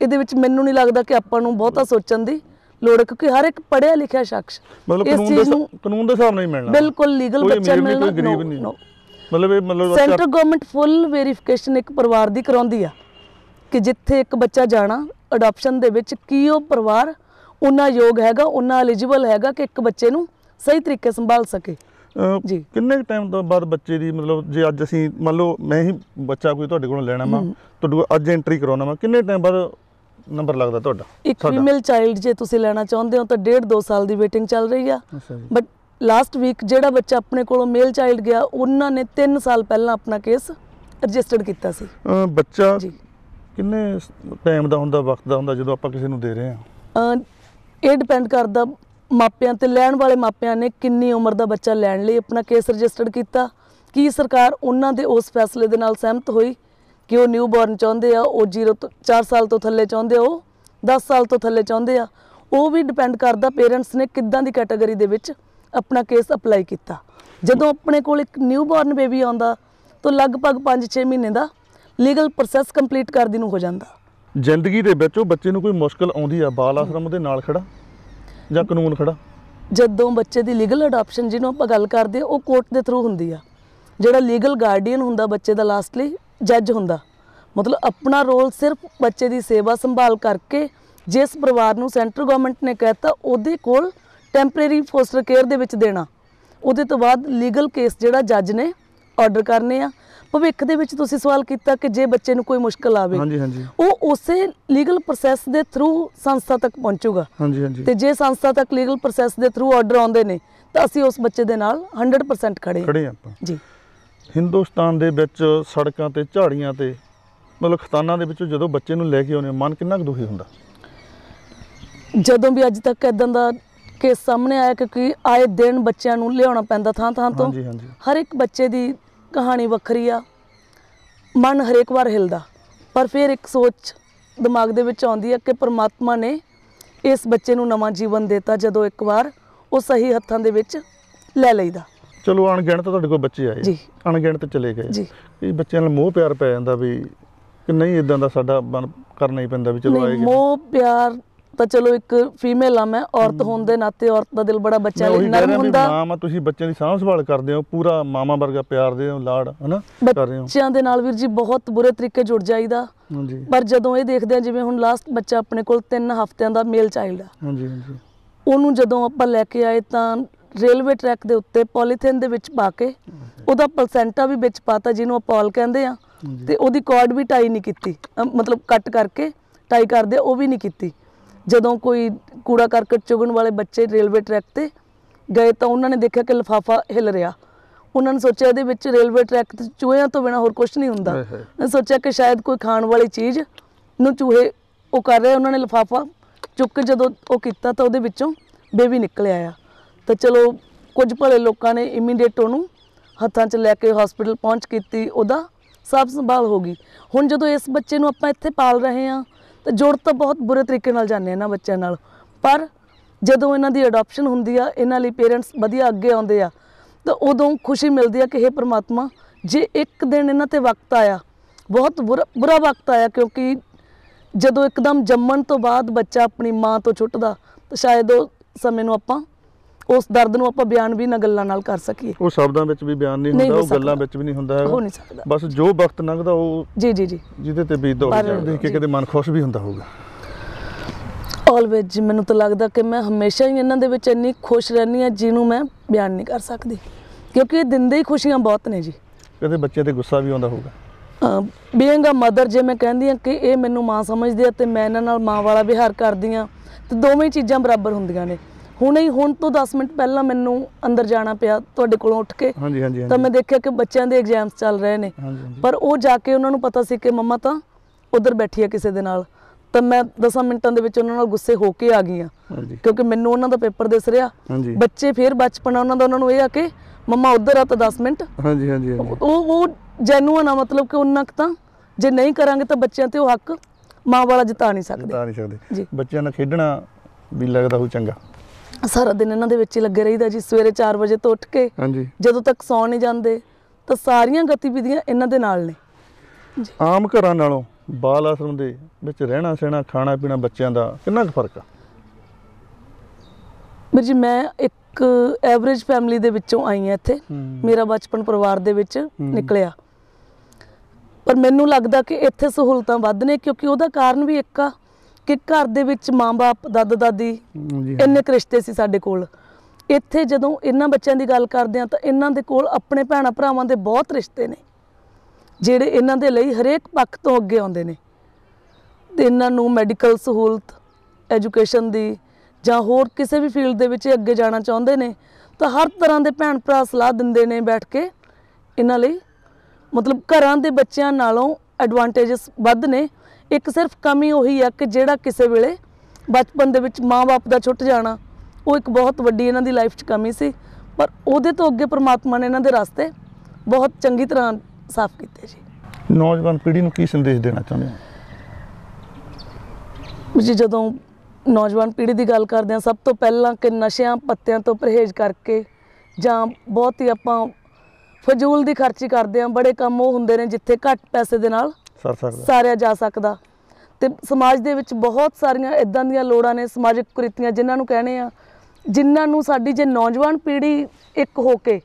ਇਹਦੇ ਵਿੱਚ ਮੈਨੂੰ ਨਹੀਂ ਲੱਗਦਾ ਕਿ ਆਪਾਂ ਨੂੰ ਬਹੁਤਾ ਸੋਚਣ ਦੀ ਲੋੜ ਕਿਉਂਕਿ ਹਰ ਇੱਕ ਪੜਿਆ ਲਿਖਿਆ ਸ਼ਖਸ ਮਤਲਬ ਕਾਨੂੰਨ ਦੇ ਕਾਨੂੰਨ ਦੇ ਹਿਸਾਬ ਨਾਲ ਹੀ ਮਿਲਣਾ ਬਿਲਕੁਲ ਲੀਗਲ ਬੱਚਾ ਮਿਲਣਾ ਮਤਲਬ ਇਹ ਮਤਲਬ ਸੈਂਟਰ ਗਵਰਨਮੈਂਟ ਫੁੱਲ ਵੈਰੀਫਿਕੇਸ਼ਨ ਇੱਕ ਪਰਿਵਾਰ ਦੀ ਕਰਾਉਂਦੀ ਆ ਕਿ ਜਿੱਥੇ ਇੱਕ ਬੱਚਾ ਜਾਣਾ ਅਡਾਪਸ਼ਨ ਦੇ ਵਿੱਚ ਕੀ ਉਹ ਪਰਿਵਾਰ ਉਹਨਾਂ ਯੋਗ ਹੈਗਾ ਉਹਨਾਂ ਐਲੀਜੀਬਲ ਹੈਗਾ ਕਿ ਇੱਕ ਬੱਚੇ ਨੂੰ ਸਹੀ ਤਰੀਕੇ ਸੰਭਾਲ ਸਕੇ ਜੀ ਕਿੰਨੇ ਟਾਈਮ ਤੋਂ ਬਾਅਦ ਬੱਚੇ ਦੀ ਮਤਲਬ ਜੇ ਅੱਜ ਅਸੀਂ ਮੰਨ ਲਓ ਮੈਂ ਹੀ ਬੱਚਾ ਕੋਈ ਤੁਹਾਡੇ ਕੋਲੋਂ ਲੈਣਾ ਵਾ ਤੁਹਾਡੇ ਅੱਜ ਐਂਟਰੀ ਕਰਾਉਣਾ ਵਾ ਕਿੰਨੇ ਟਾਈਮ ਬਾਅਦ ਨੰਬਰ ਲੱਗਦਾ ਤੁਹਾਡਾ ਇੱਕ ਫੀਮੇਲ ਚਾਈਲਡ ਜੇ ਤੁਸੀਂ ਲੈਣਾ ਚਾਹੁੰਦੇ ਹੋ ਤਾਂ ਡੇਢ ਦੋ ਸਾਲ ਦੀ ਵੇਟਿੰਗ ਚੱਲ ਰਹੀ ਆ ਬਟ ਲਾਸਟ ਵੀਕ ਜਿਹੜਾ ਬੱਚਾ ਆਪਣੇ ਕੋਲੋਂ ਮੇਲ ਚਾਈਲਡ ਗਿਆ ਉਹਨਾਂ ਨੇ 3 ਸਾਲ ਪਹਿਲਾਂ ਆਪਣਾ ਕੇਸ ਰਜਿਸਟਰਡ ਕੀਤਾ ਸੀ ਬੱਚਾ ਕਿੰਨੇ ਟਾਈਮ ਦਾ ਹੁੰਦਾ ਵਕਤ ਦਾ ਹੁੰਦਾ ਜਦੋਂ ਆਪਾਂ ਕਿਸੇ ਨੂੰ ਦੇ ਰਹੇ ਆ ਇਹ ਡਿਪੈਂਡ ਕਰਦਾ ਮਾਪਿਆਂ ਤੇ ਲੈਣ ਵਾਲੇ ਮਾਪਿਆਂ ਨੇ ਕਿੰਨੀ ਉਮਰ ਦਾ ਬੱਚਾ ਲੈਣ ਲਈ ਆਪਣਾ ਕੇਸ ਰਜਿਸਟਰਡ ਕੀਤਾ ਕੀ ਸਰਕਾਰ ਉਹਨਾਂ ਦੇ ਉਸ ਫੈਸਲੇ ਦੇ ਨਾਲ ਸਹਿਮਤ ਹੋਈ ਕਿ ਉਹ ਨਿਊ ਬੋਰਨ ਚਾਹੁੰਦੇ ਆ ਉਹ 0 ਤੋਂ 4 ਸਾਲ ਤੋਂ ਥੱਲੇ ਚਾਹੁੰਦੇ ਉਹ 10 ਸਾਲ ਤੋਂ ਥੱਲੇ ਚਾਹੁੰਦੇ ਆ ਉਹ ਵੀ ਡਿਪੈਂਡ ਕਰਦਾ ਪੇਰੈਂਟਸ ਨੇ ਕਿੱਦਾਂ ਦੀ ਕੈਟਾਗਰੀ ਦੇ ਵਿੱਚ ਆਪਣਾ ਕੇਸ ਅਪਲਾਈ ਕੀਤਾ ਜਦੋਂ ਆਪਣੇ ਕੋਲ ਇੱਕ ਨਿਊ ਬੋਰਨ ਬੇਬੀ ਆਉਂਦਾ ਤਾਂ ਲਗਭਗ 5-6 ਮਹੀਨੇ ਦਾ ਲੀਗਲ ਪ੍ਰੋਸੈਸ ਕੰਪਲੀਟ ਕਰਦੀ ਨੂੰ ਹੋ ਜਾਂਦਾ ਜ਼ਿੰਦਗੀ ਦੇ ਵਿੱਚ ਉਹ ਬੱਚੇ ਨੂੰ ਕੋਈ ਮੁਸ਼ਕਲ ਆਉਂਦੀ ਆ ਬਾਲ ਆਸ਼ਰਮ ਦੇ ਨਾਲ ਖੜਾ ਜਾਂ ਕਾਨੂੰਨ ਖੜਾ ਜਦੋਂ ਬੱਚੇ ਦੀ ਲੀਗਲ ਅਡਾਪਸ਼ਨ ਜਿਹਨੂੰ ਆਪਾਂ ਗੱਲ ਕਰਦੇ ਉਹ ਕੋਰਟ ਦੇ ਥਰੂ ਹੁੰਦੀ ਆ ਜਿਹੜਾ ਲੀਗਲ ਗਾਰਡੀਅਨ ਹੁੰਦਾ ਬੱਚੇ ਦਾ ਲਾਸਟਲੀ ਜੱਜ ਹੁੰਦਾ ਮਤਲਬ ਆਪਣਾ ਰੋਲ ਸਿਰਫ ਬੱਚੇ ਦੀ ਸੇਵਾ ਸੰਭਾਲ ਕਰਕੇ ਜਿਸ ਪਰਿਵਾਰ ਨੂੰ ਸੈਂਟਰ ਗਵਰਨਮੈਂਟ ਨੇ ਕਹਿਤਾ ਉਹਦੇ ਕੋਲ ਟੈਂਪਰੇਰੀ ਫੋਸਟਰ ਕੇਅਰ ਦੇ ਵਿੱਚ ਦੇਣਾ ਉਹਦੇ ਤੋਂ ਬਾਅਦ ਲੀਗਲ ਕੇਸ ਜਿਹੜਾ ਜੱਜ ਨੇ ਆਰਡਰ ਕਰਨੇ ਆ ਭਵਿੱਖ ਦੇ ਵਿੱਚ ਤੁਸੀਂ ਸਵਾਲ ਕੀਤਾ ਕਿ ਜੇ ਬੱਚੇ ਨੂੰ ਕੋਈ ਮੁਸ਼ਕਲ ਆਵੇ ਹਾਂਜੀ ਹਾਂਜੀ ਉਹ ਉਸੇ ਲੀਗਲ ਪ੍ਰੋਸੈਸ ਦੇ ਥਰੂ ਸੰਸਥਾ ਤੱਕ ਪਹੁੰਚੂਗਾ ਹਾਂਜੀ ਹਾਂਜੀ ਤੇ ਜੇ ਸੰਸਥਾ ਤੱਕ ਲੀਗਲ ਪ੍ਰੋਸੈਸ ਦੇ ਥਰੂ ਆਰਡਰ ਆਉਂਦੇ ਨੇ ਤਾਂ ਅਸੀਂ ਉਸ ਬੱਚੇ ਦੇ ਨਾਲ 100% ਖੜੇ ਹਾਂ ਖੜੇ ਆਪਾਂ ਜੀ ਹਿੰਦੁਸਤਾਨ ਦੇ ਵਿੱਚ ਸੜਕਾਂ ਤੇ ਝਾੜੀਆਂ ਤੇ ਮਤਲਬ ਖਤਾਨਾਂ ਦੇ ਵਿੱਚੋਂ ਜਦੋਂ ਬੱਚੇ ਨੂੰ ਲੈ ਕੇ ਆਉਨੇ ਮਨ ਕਿੰਨਾ ਕੁ ਦੁਖੀ ਹੁੰਦਾ ਜਦੋਂ ਵੀ ਅੱਜ ਤੱਕ ਇਦਾਂ ਦਾ ਕੇਸ ਸਾਹਮਣੇ ਆਇਆ ਕਿਉਂਕਿ ਆਏ ਦਿਨ ਬੱਚਿਆਂ ਨੂੰ ਲਿਆਉਣਾ ਪੈਂਦਾ ਥਾਂ ਥਾਂ ਤੋਂ ਹਰ ਇੱਕ ਬੱਚੇ ਦੀ ਕਹਾਣੀ ਵੱਖਰੀ ਆ ਮਨ ਹਰੇਕ ਵਾਰ ਹਿਲਦਾ ਪਰ ਫਿਰ ਇੱਕ ਸੋਚ ਦਿਮਾਗ ਦੇ ਵਿੱਚ ਆਉਂਦੀ ਹੈ ਕਿ ਪ੍ਰਮਾਤਮਾ ਨੇ ਇਸ ਬੱਚੇ ਨੂੰ ਨਵਾਂ ਜੀਵਨ ਦਿੱਤਾ ਜਦੋਂ ਇੱਕ ਵਾਰ ਉਹ ਸਹੀ ਹੱਥਾਂ ਦੇ ਵਿੱਚ ਲੈ ਲਈਦਾ ਚਲੋ ਅਣਗਿਣਤ ਤੁਹਾਡੇ ਕੋਲ ਬੱਚੇ ਆਏ ਅਣਗਿਣਤ ਚਲੇ ਗਏ ਇਹ ਬੱਚਿਆਂ ਨਾਲ ਮੋਹ ਪਿਆਰ ਪੈ ਜਾਂਦਾ ਵੀ ਕਿ ਨਹੀਂ ਇਦਾਂ ਦਾ ਸਾਡਾ ਮਨ ਕਰਨਾ ਹੀ ਪੈਂਦਾ ਵੀ ਚਲੋ ਆਏਗੇ ਮੋਹ ਪਿਆਰ ਤਾਂ ਚਲੋ ਇੱਕ ਫੀਮੇਲ ਆ ਮੈਂ ਔਰਤ ਹੋਣ ਦੇ ਨਾਤੇ ਔਰਤ ਦਾ ਦਿਲ ਬੜਾ ਬੱਚਾ ਲਈ ਨਰਮ ਹੁੰਦਾ ਮਾਂ ਤੁਸੀਂ ਬੱਚਿਆਂ ਦੀ ਸਾਂਭ ਸੰਭਾਲ ਕਰਦੇ ਹੋ ਪੂਰਾ ਮਾਮਾ ਵਰਗਾ ਪਿਆਰ ਦੇ ਹੋ ਲਾੜ ਹਨਾ ਕਰ ਰਹੇ ਹੋ ਬੱਚਿਆਂ ਦੇ ਨਾਲ ਵੀਰ ਜੀ ਬਹੁਤ ਬੁਰੇ ਤਰੀਕੇ ਜੁੜ ਜਾਈਦਾ ਹਾਂਜੀ ਪਰ ਜਦੋਂ ਇਹ ਦੇਖਦੇ ਆ ਜਿਵੇਂ ਹੁਣ ਲਾਸਟ ਬੱਚਾ ਆਪਣੇ ਕੋਲ 3 ਹਫ਼ਤਿਆਂ ਦਾ ਮੇਲ ਚਾਈਲਡ ਆ ਹਾਂਜੀ ਹਾਂਜੀ ਉਹਨੂੰ ਜਦੋਂ ਆਪਾਂ ਲੈ ਕੇ ਆਏ ਤਾਂ ਰੇਲਵੇ ਟਰੈਕ ਦੇ ਉੱਤੇ ਪੋਲੀਥੀਨ ਦੇ ਵਿੱਚ ਪਾ ਕੇ ਉਹਦਾ ਪਲਸੈਂਟਾ ਵੀ ਵਿੱਚ ਪਾਤਾ ਜਿਹਨੂੰ ਅਪਾਲ ਕਹਿੰਦੇ ਆ ਤੇ ਉਹਦੀ ਕਾਰਡ ਵੀ ਟਾਈ ਨਹੀਂ ਕੀਤੀ ਮਤਲਬ ਕੱਟ ਕਰਕੇ ਟਾਈ ਕਰਦੇ ਉਹ ਵੀ ਨਹੀਂ ਕੀਤੀ ਜਦੋਂ ਕੋਈ ਕੂੜਾ ਕਰਕਟ ਚੁਗਣ ਵਾਲੇ ਬੱਚੇ ਰੇਲਵੇ ਟਰੈਕ ਤੇ ਗਏ ਤਾਂ ਉਹਨਾਂ ਨੇ ਦੇਖਿਆ ਕਿ ਲਫਾਫਾ ਹਿਲ ਰਿਹਾ ਉਹਨਾਂ ਨੇ ਸੋਚਿਆ ਇਹਦੇ ਵਿੱਚ ਰੇਲਵੇ ਟਰੈਕ ਤੇ ਚੂਹਿਆਂ ਤੋਂ ਬਿਨਾ ਹੋਰ ਕੁਝ ਨਹੀਂ ਹੁੰਦਾ ਮੈਂ ਸੋਚਿਆ ਕਿ ਸ਼ਾਇਦ ਕੋਈ ਖਾਣ ਵਾਲੀ ਚੀਜ਼ ਨੂੰ ਚੂਹੇ ਉਹ ਕਰ ਰਹੇ ਉਹਨਾਂ ਨੇ ਲਫਾਫਾ ਚੁੱਕ ਕੇ ਜਦੋਂ ਉਹ ਕੀਤਾ ਤਾਂ ਉਹਦੇ ਵਿੱਚੋਂ ਬੇਬੀ ਨਿਕਲ ਆਇਆ ਤਾਂ ਚਲੋ ਕੁਝ ਭਲੇ ਲੋਕਾਂ ਨੇ ਇਮੀਡੀਏਟ ਉਹਨੂੰ ਹੱਥਾਂ 'ਚ ਲੈ ਕੇ ਹਸਪੀਟਲ ਪਹੁੰਚ ਕੀਤੀ ਉਹਦਾ ਸਾਫ ਸੰਭਾਲ ਹੋ ਗਈ ਹੁਣ ਜਦੋਂ ਇਸ ਬੱਚੇ ਨੂੰ ਆਪਾਂ ਇੱਥੇ ਪਾਲ ਰਹੇ ਹਾਂ ਤਾਂ ਜੁੜ ਤਾਂ ਬਹੁਤ ਬੁਰੇ ਤਰੀਕੇ ਨਾਲ ਜਾਂਦੇ ਇਹਨਾਂ ਬੱਚਿਆਂ ਨਾਲ ਪਰ ਜਦੋਂ ਇਹਨਾਂ ਦੀ ਅਡਾਪਸ਼ਨ ਹੁੰਦੀ ਆ ਇਹਨਾਂ ਲਈ ਪੇਰੈਂਟਸ ਵਧੀਆ ਅੱਗੇ ਆਉਂਦੇ ਆ ਤਾਂ ਉਦੋਂ ਖੁਸ਼ੀ ਮਿਲਦੀ ਆ ਕਿ ਇਹ ਪ੍ਰਮਾਤਮਾ ਜੇ ਇੱਕ ਦਿਨ ਇਹਨਾਂ ਤੇ ਵਕਤ ਆਇਆ ਬਹੁਤ ਬੁਰਾ ਵਕਤ ਆਇਆ ਕਿਉਂਕਿ ਜਦੋਂ ਇੱਕਦਮ ਜੰਮਣ ਤੋਂ ਬਾਅਦ ਬੱਚਾ ਆਪਣੀ ਮਾਂ ਤੋਂ ਛੁੱਟਦਾ ਤਾਂ ਸ਼ਾਇਦ ਉਹ ਸਮੇਂ ਨੂੰ ਆਪਾਂ ਉਸ ਦਰਦ ਨੂੰ ਆਪਾਂ ਬਿਆਨ ਵੀ ਨਾ ਗੱਲਾਂ ਨਾਲ ਕਰ ਸਕੀਏ ਉਹ ਸ਼ਬਦਾਂ ਵਿੱਚ ਵੀ ਬਿਆਨ ਨਹੀਂ ਹੁੰਦਾ ਉਹ ਗੱਲਾਂ ਵਿੱਚ ਵੀ ਨਹੀਂ ਹੁੰਦਾ ਹੋ ਨਹੀਂ ਸਕਦਾ ਬਸ ਜੋ ਵਕਤ ਲੰਘਦਾ ਉਹ ਜੀ ਜੀ ਜੀ ਜਿਹਦੇ ਤੇ ਬੀਤਦਾ ਉਹ ਜਾਂਦੀ ਕਿ ਕਦੇ ਮਨ ਖੁਸ਼ ਵੀ ਹੁੰਦਾ ਹੋਊਗਾ ਆਲਵੇਜ਼ ਜੀ ਮੈਨੂੰ ਤਾਂ ਲੱਗਦਾ ਕਿ ਮੈਂ ਹਮੇਸ਼ਾ ਹੀ ਇਹਨਾਂ ਦੇ ਵਿੱਚ ਇੰਨੀ ਖੁਸ਼ ਰਹਿਣੀ ਆ ਜਿਹਨੂੰ ਮੈਂ ਬਿਆਨ ਨਹੀਂ ਕਰ ਸਕਦੀ ਕਿਉਂਕਿ ਇਹ ਦਿਨ ਦੇ ਹੀ ਖੁਸ਼ੀਆਂ ਬਹੁਤ ਨੇ ਜੀ ਕਦੇ ਬੱਚੇ ਤੇ ਗੁੱਸਾ ਵੀ ਆਉਂਦਾ ਹੋਊਗਾ ਬੀਇੰਗ ਅ ਮਦਰ ਜੇ ਮੈਂ ਕਹਿੰਦੀ ਆ ਕਿ ਇਹ ਮੈਨੂੰ ਮਾਂ ਸਮਝਦੇ ਆ ਤੇ ਮੈਂ ਇਹਨਾਂ ਨਾਲ ਮਾਂ ਵਾਲਾ ਵਿਹਾਰ ਕਰਦੀ ਆ ਤੇ ਦੋਵੇਂ ਚੀਜ਼ਾਂ ਬਰਾਬਰ ਹੁੰਦੀਆਂ ਨੇ ਹੁਣੇ ਹੀ ਹੁਣ ਤੋਂ 10 ਮਿੰਟ ਪਹਿਲਾਂ ਮੈਨੂੰ ਅੰਦਰ ਜਾਣਾ ਪਿਆ ਤੁਹਾਡੇ ਕੋਲੋਂ ਉੱਠ ਕੇ ਹਾਂਜੀ ਹਾਂਜੀ ਤਾਂ ਮੈਂ ਦੇਖਿਆ ਕਿ ਬੱਚਿਆਂ ਦੇ ਐਗਜ਼ਾਮਸ ਚੱਲ ਰਹੇ ਨੇ ਪਰ ਉਹ ਜਾ ਕੇ ਉਹਨਾਂ ਨੂੰ ਪਤਾ ਸੀ ਕਿ ਮੰਮਾ ਤਾਂ ਉਧਰ ਬੈਠੀ ਆ ਕਿਸੇ ਦੇ ਨਾਲ ਤਾਂ ਮੈਂ 10 ਮਿੰਟਾਂ ਦੇ ਵਿੱਚ ਉਹਨਾਂ ਨਾਲ ਗੁੱਸੇ ਹੋ ਕੇ ਆ ਗਈਆਂ ਕਿਉਂਕਿ ਮੈਨੂੰ ਉਹਨਾਂ ਦਾ ਪੇਪਰ ਦਿਸ ਰਿਹਾ ਬੱਚੇ ਫੇਰ ਬਚਪਨਾ ਉਹਨਾਂ ਦਾ ਉਹਨਾਂ ਨੂੰ ਇਹ ਆ ਕਿ ਮੰਮਾ ਉਧਰ ਆ ਤਾਂ 10 ਮਿੰਟ ਹਾਂਜੀ ਹਾਂਜੀ ਉਹ ਉਹ ਜੈਨੂਅਨ ਆ ਮਤਲਬ ਕਿ ਉਹਨਾਂ ਕ ਤਾਂ ਜੇ ਨਹੀਂ ਕਰਾਂਗੇ ਤਾਂ ਬੱਚਿਆਂ ਤੇ ਉਹ ਹੱਕ ਮਾਂ ਵਾਲਾ ਜਿਤਾ ਨਹੀਂ ਸਕਦੇ ਜਿਤਾ ਨਹੀਂ ਸਕਦੇ ਬੱਚਿਆਂ ਨਾਲ ਖੇਡਣਾ ਵੀ ਲੱਗਦਾ ਹੋ ਚੰਗਾ ਸਾਰਾ ਦਿਨ ਇਹਨਾਂ ਦੇ ਵਿੱਚ ਹੀ ਲੱਗੇ ਰਹੀਦਾ ਜੀ ਸਵੇਰੇ 4 ਵਜੇ ਤੋਂ ਉੱਠ ਕੇ ਹਾਂਜੀ ਜਦੋਂ ਤੱਕ ਸੌਂ ਨਹੀਂ ਜਾਂਦੇ ਤਾਂ ਸਾਰੀਆਂ ਗਤੀਵਿਧੀਆਂ ਇਹਨਾਂ ਦੇ ਨਾਲ ਨੇ ਜੀ ਆਮ ਘਰਾਂ ਨਾਲੋਂ ਬਾਲ ਆਸ਼ਰਮ ਦੇ ਵਿੱਚ ਰਹਿਣਾ ਸਹਿਣਾ ਖਾਣਾ ਪੀਣਾ ਬੱਚਿਆਂ ਦਾ ਕਿੰਨਾ ਕੁ ਫਰਕ ਆ ਵੀਰ ਜੀ ਮੈਂ ਇੱਕ ਐਵਰੇਜ ਫੈਮਿਲੀ ਦੇ ਵਿੱਚੋਂ ਆਈ ਆ ਇੱਥੇ ਮੇਰਾ ਬਚਪਨ ਪਰਿਵਾਰ ਦੇ ਵਿੱਚ ਨਿਕਲਿਆ ਪਰ ਮੈਨੂੰ ਲੱਗਦਾ ਕਿ ਇੱਥੇ ਸਹੂਲਤਾਂ ਵੱਧ ਨੇ ਕਿਉਂਕਿ ਉਹਦਾ ਕਾਰਨ ਵੀ ਇੱਕ ਆ ਕਿ ਘਰ ਦੇ ਵਿੱਚ ਮਾਂ-ਬਾਪ ਦਾਦਾ ਦਾਦੀ ਇੰਨੇ ਰਿਸ਼ਤੇ ਸੀ ਸਾਡੇ ਕੋਲ ਇੱਥੇ ਜਦੋਂ ਇਹਨਾਂ ਬੱਚਿਆਂ ਦੀ ਗੱਲ ਕਰਦੇ ਆ ਤਾਂ ਇਹਨਾਂ ਦੇ ਕੋਲ ਆਪਣੇ ਭੈਣਾ ਭਰਾਵਾਂ ਦੇ ਬਹੁਤ ਰਿਸ਼ਤੇ ਨੇ ਜਿਹੜੇ ਇਹਨਾਂ ਦੇ ਲਈ ਹਰੇਕ ਪੱਖ ਤੋਂ ਅੱਗੇ ਆਉਂਦੇ ਨੇ ਤੇ ਇਹਨਾਂ ਨੂੰ ਮੈਡੀਕਲ ਸਹੂਲਤ ਐਜੂਕੇਸ਼ਨ ਦੀ ਜਾਂ ਹੋਰ ਕਿਸੇ ਵੀ ਫੀਲਡ ਦੇ ਵਿੱਚ ਅੱਗੇ ਜਾਣਾ ਚਾਹੁੰਦੇ ਨੇ ਤਾਂ ਹਰ ਤਰ੍ਹਾਂ ਦੇ ਭੈਣ ਭਰਾ ਸਲਾਹ ਦਿੰਦੇ ਨੇ ਬੈਠ ਕੇ ਇਹਨਾਂ ਲਈ ਮਤਲਬ ਘਰਾਂ ਦੇ ਬੱਚਿਆਂ ਨਾਲੋਂ ਐਡਵਾਂਟੇਜਸ ਵੱਧ ਨੇ ਇੱਕ ਸਿਰਫ ਕਮੀ ਉਹੀ ਆ ਕਿ ਜਿਹੜਾ ਕਿਸੇ ਵੇਲੇ ਬਚਪਨ ਦੇ ਵਿੱਚ ਮਾਪੇ ਦਾ ਛੁੱਟ ਜਾਣਾ ਉਹ ਇੱਕ ਬਹੁਤ ਵੱਡੀ ਇਹਨਾਂ ਦੀ ਲਾਈਫ 'ਚ ਕਮੀ ਸੀ ਪਰ ਉਹਦੇ ਤੋਂ ਅੱਗੇ ਪ੍ਰਮਾਤਮਾ ਨੇ ਇਹਨਾਂ ਦੇ ਰਸਤੇ ਬਹੁਤ ਚੰਗੀ ਤਰ੍ਹਾਂ ਸਾਫ਼ ਕੀਤੇ ਜੀ ਨੌਜਵਾਨ ਪੀੜ੍ਹੀ ਨੂੰ ਕੀ ਸੰਦੇਸ਼ ਦੇਣਾ ਚਾਹੁੰਦੇ ਹੋ ਜੀ ਜਦੋਂ ਨੌਜਵਾਨ ਪੀੜ੍ਹੀ ਦੀ ਗੱਲ ਕਰਦੇ ਆ ਸਭ ਤੋਂ ਪਹਿਲਾਂ ਕਿ ਨਸ਼ਿਆਂ ਪੱਤਿਆਂ ਤੋਂ ਪਰਹੇਜ਼ ਕਰਕੇ ਜਾਂ ਬਹੁਤ ਹੀ ਆਪਾਂ ਫਜ਼ੂਲ ਦੀ ਖਰਚੀ ਕਰਦੇ ਆ ਬੜੇ ਕੰਮ ਉਹ ਹੁੰਦੇ ਨੇ ਜਿੱਥੇ ਘੱਟ ਪੈਸੇ ਦੇ ਨਾਲ ਸਰ ਸਕਦਾ ਸਾਰਿਆ ਜਾ ਸਕਦਾ ਤੇ ਸਮਾਜ ਦੇ ਵਿੱਚ ਬਹੁਤ ਸਾਰੀਆਂ ਇਦਾਂ ਦੀਆਂ ਲੋੜਾਂ ਨੇ ਸਮਾਜਿਕ ਕੁਰੀਤੀਆਂ ਜਿਨ੍ਹਾਂ ਨੂੰ ਕਹਨੇ ਆ ਜਿਨ੍ਹਾਂ ਨੂੰ ਸਾਡੀ ਜੇ ਨੌਜਵਾਨ ਪੀੜ੍ਹੀ ਇੱਕ ਹੋ ਕੇ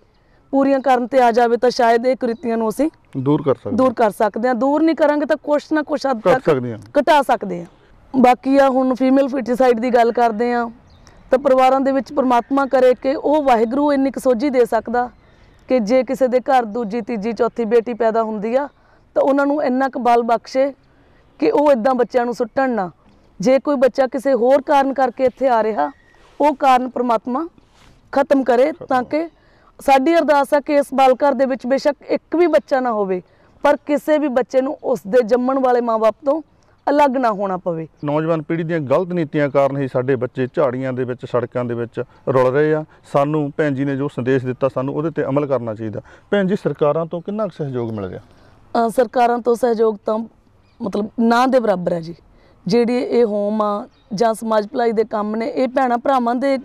ਪੂਰੀਆਂ ਕਰਨ ਤੇ ਆ ਜਾਵੇ ਤਾਂ ਸ਼ਾਇਦ ਇਹ ਕੁਰੀਤੀਆਂ ਨੂੰ ਅਸੀਂ ਦੂਰ ਕਰ ਸਕਦੇ ਦੂਰ ਕਰ ਸਕਦੇ ਆ ਦੂਰ ਨਹੀਂ ਕਰਾਂਗੇ ਤਾਂ ਕੁਛ ਨਾ ਕੁਛ ਹੱਦ ਤੱਕ ਘਟਾ ਸਕਦੇ ਆ ਬਾਕੀ ਆ ਹੁਣ ਫੀਮੇਲ ਫਿਟਿਸਾਈਡ ਦੀ ਗੱਲ ਕਰਦੇ ਆ ਤਾਂ ਪਰਿਵਾਰਾਂ ਦੇ ਵਿੱਚ ਪਰਮਾਤਮਾ ਕਰੇ ਕਿ ਉਹ ਵਾਹਿਗੁਰੂ ਇੰਨੀ ਕਸੋਜੀ ਦੇ ਸਕਦਾ ਕਿ ਜੇ ਕਿਸੇ ਦੇ ਘਰ ਦੂਜੀ ਤੀਜੀ ਚੌਥੀ ਬੇਟੀ ਪੈਦਾ ਹੁੰਦੀ ਆ ਤਾਂ ਉਹਨਾਂ ਨੂੰ ਇੰਨਾ ਕੁ ਬਲ ਬਖਸ਼ੇ ਕਿ ਉਹ ਇਦਾਂ ਬੱਚਿਆਂ ਨੂੰ ਸੁੱਟਣ ਨਾ ਜੇ ਕੋਈ ਬੱਚਾ ਕਿਸੇ ਹੋਰ ਕਾਰਨ ਕਰਕੇ ਇੱਥੇ ਆ ਰਿਹਾ ਉਹ ਕਾਰਨ ਪ੍ਰਮਾਤਮਾ ਖਤਮ ਕਰੇ ਤਾਂ ਕਿ ਸਾਡੀ ਅਰਦਾਸ ਹੈ ਕਿ ਇਸ ਬਾਲਕਰ ਦੇ ਵਿੱਚ ਬੇਸ਼ੱਕ ਇੱਕ ਵੀ ਬੱਚਾ ਨਾ ਹੋਵੇ ਪਰ ਕਿਸੇ ਵੀ ਬੱਚੇ ਨੂੰ ਉਸ ਦੇ ਜੰਮਣ ਵਾਲੇ ਮਾਪੇ ਤੋਂ ਅਲੱਗ ਨਾ ਹੋਣਾ ਪਵੇ ਨੌਜਵਾਨ ਪੀੜ੍ਹੀ ਦੀਆਂ ਗਲਤ ਨੀਤੀਆਂ ਕਾਰਨ ਹੀ ਸਾਡੇ ਬੱਚੇ ਝਾੜੀਆਂ ਦੇ ਵਿੱਚ ਸੜਕਾਂ ਦੇ ਵਿੱਚ ਰੁਲ ਰਹੇ ਆ ਸਾਨੂੰ ਭੈਣ ਜੀ ਨੇ ਜੋ ਸੰਦੇਸ਼ ਦਿੱਤਾ ਸਾਨੂੰ ਉਹਦੇ ਤੇ ਅਮਲ ਕਰਨਾ ਚਾਹੀਦਾ ਭੈਣ ਜੀ ਸਰਕਾਰਾਂ ਤੋਂ ਕਿੰਨਾ ਸਹਿਯੋਗ ਮਿਲ ਰਿਹਾ ਸਰਕਾਰਾਂ ਤੋਂ ਸਹਿਯੋਗ ਤਾਂ ਮਤਲਬ ਨਾ ਦੇ ਬਰਾਬਰ ਹੈ ਜੀ ਜਿਹੜੀ ਇਹ ਹੋਮ ਆ ਜਾਂ ਸਮਾਜ ਭਲਾਈ ਦੇ ਕੰਮ ਨੇ ਇਹ ਭੈਣਾ ਭਰਾਵਾਂ ਦੇ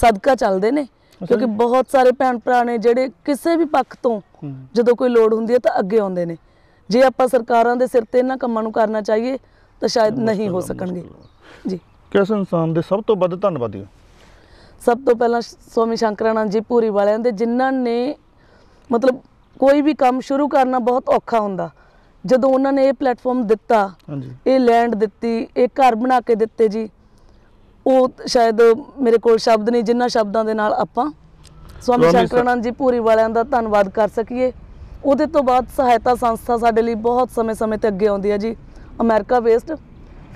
ਸਦਕਾ ਚੱਲਦੇ ਨੇ ਕਿਉਂਕਿ ਬਹੁਤ ਸਾਰੇ ਭੈਣ ਭਰਾ ਨੇ ਜਿਹੜੇ ਕਿਸੇ ਵੀ ਪੱਖ ਤੋਂ ਜਦੋਂ ਕੋਈ ਲੋੜ ਹੁੰਦੀ ਹੈ ਤਾਂ ਅੱਗੇ ਆਉਂਦੇ ਨੇ ਜੇ ਆਪਾਂ ਸਰਕਾਰਾਂ ਦੇ ਸਿਰ ਤੇ ਇਹਨਾਂ ਕੰਮਾਂ ਨੂੰ ਕਰਨਾ ਚਾਹੀਏ ਤਾਂ ਸ਼ਾਇਦ ਨਹੀਂ ਹੋ ਸਕਣਗੇ ਜੀ ਕਿਸ ਇਨਸਾਨ ਦੇ ਸਭ ਤੋਂ ਵੱਧ ਧੰਨਵਾਦੀ ਸਭ ਤੋਂ ਪਹਿਲਾਂ ਸੋਮੀ ਸ਼ੰਕਰਾਨੰਦ ਜੀ ਪੂਰੀ ਵਾਲਿਆਂ ਦੇ ਜਿਨ੍ਹਾਂ ਨੇ ਮਤਲਬ ਕੋਈ ਵੀ ਕੰਮ ਸ਼ੁਰੂ ਕਰਨਾ ਬਹੁਤ ਔਖਾ ਹੁੰਦਾ ਜਦੋਂ ਉਹਨਾਂ ਨੇ ਇਹ ਪਲੇਟਫਾਰਮ ਦਿੱਤਾ ਇਹ ਲੈਂਡ ਦਿੱਤੀ ਇਹ ਘਰ ਬਣਾ ਕੇ ਦਿੱਤੇ ਜੀ ਉਹ ਸ਼ਾਇਦ ਮੇਰੇ ਕੋਲ ਸ਼ਬਦ ਨਹੀਂ ਜਿੰਨਾ ਸ਼ਬਦਾਂ ਦੇ ਨਾਲ ਆਪਾਂ ਸਵਾਮੀ ਸ਼ੰਕਰਨੰਦ ਜੀ ਪੂਰੀ ਵਾਲਿਆਂ ਦਾ ਧੰਨਵਾਦ ਕਰ ਸਕੀਏ ਉਹਦੇ ਤੋਂ ਬਾਅਦ ਸਹਾਇਤਾ ਸੰਸਥਾ ਸਾਡੇ ਲਈ ਬਹੁਤ ਸਮੇਂ-ਸਮੇਂ ਤੇ ਅੱਗੇ ਆਉਂਦੀ ਹੈ ਜੀ ਅਮਰੀਕਾ ਵੇਸਟ